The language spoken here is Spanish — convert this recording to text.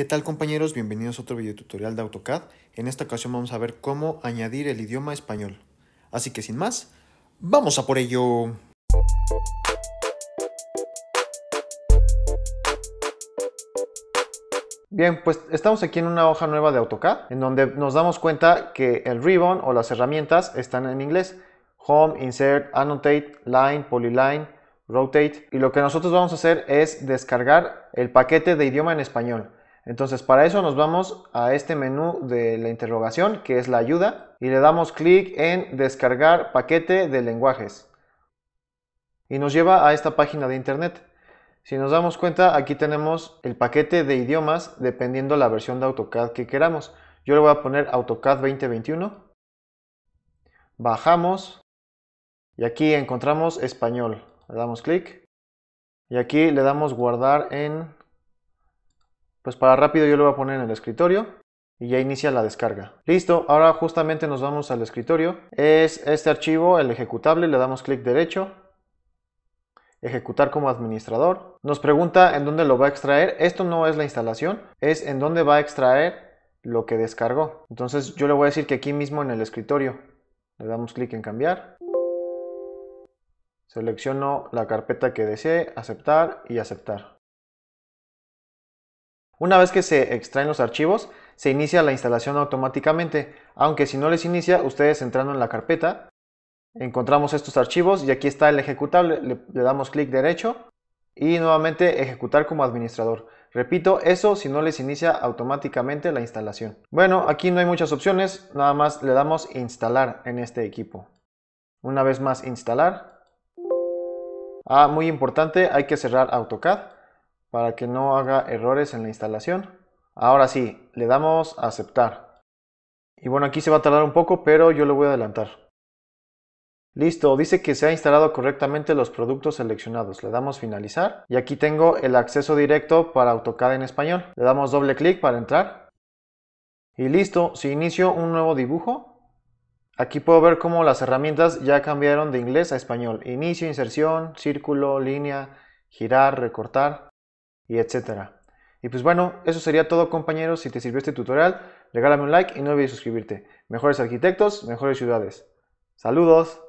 ¿Qué tal compañeros? Bienvenidos a otro video tutorial de AutoCAD. En esta ocasión vamos a ver cómo añadir el idioma español. Así que sin más, ¡vamos a por ello! Bien, pues estamos aquí en una hoja nueva de AutoCAD, en donde nos damos cuenta que el ribbon o las herramientas están en inglés. Home, Insert, Annotate, Line, Polyline, Rotate. Y lo que nosotros vamos a hacer es descargar el paquete de idioma en español. Entonces para eso nos vamos a este menú de la interrogación que es la ayuda y le damos clic en descargar paquete de lenguajes y nos lleva a esta página de internet. Si nos damos cuenta aquí tenemos el paquete de idiomas dependiendo la versión de AutoCAD que queramos. Yo le voy a poner AutoCAD 2021. Bajamos y aquí encontramos español. Le damos clic y aquí le damos guardar en pues para rápido yo lo voy a poner en el escritorio y ya inicia la descarga. Listo, ahora justamente nos vamos al escritorio. Es este archivo, el ejecutable, le damos clic derecho, ejecutar como administrador. Nos pregunta en dónde lo va a extraer. Esto no es la instalación, es en dónde va a extraer lo que descargó. Entonces yo le voy a decir que aquí mismo en el escritorio. Le damos clic en cambiar. Selecciono la carpeta que desee, aceptar y aceptar. Una vez que se extraen los archivos, se inicia la instalación automáticamente, aunque si no les inicia, ustedes entrando en la carpeta, encontramos estos archivos y aquí está el ejecutable, le, damos clic derecho y nuevamente ejecutar como administrador. Repito, eso si no les inicia automáticamente la instalación. Bueno, aquí no hay muchas opciones, nada más le damos instalar en este equipo. Una vez más instalar. Ah, muy importante, hay que cerrar AutoCAD para que no haga errores en la instalación. Ahora sí, le damos a aceptar. Y bueno, aquí se va a tardar un poco, pero yo lo voy a adelantar. Listo, dice que se ha instalado correctamente los productos seleccionados. Le damos finalizar y aquí tengo el acceso directo para AutoCAD en español. Le damos doble clic para entrar. Y listo, si inicio un nuevo dibujo, Aquí puedo ver cómo las herramientas ya cambiaron de inglés a español. Inicio, inserción, círculo, línea, girar, recortar y etcétera. Y pues bueno, eso sería todo compañeros. Si te sirvió este tutorial, regálame un like y no olvides suscribirte. Mejores arquitectos, mejores ciudades. Saludos.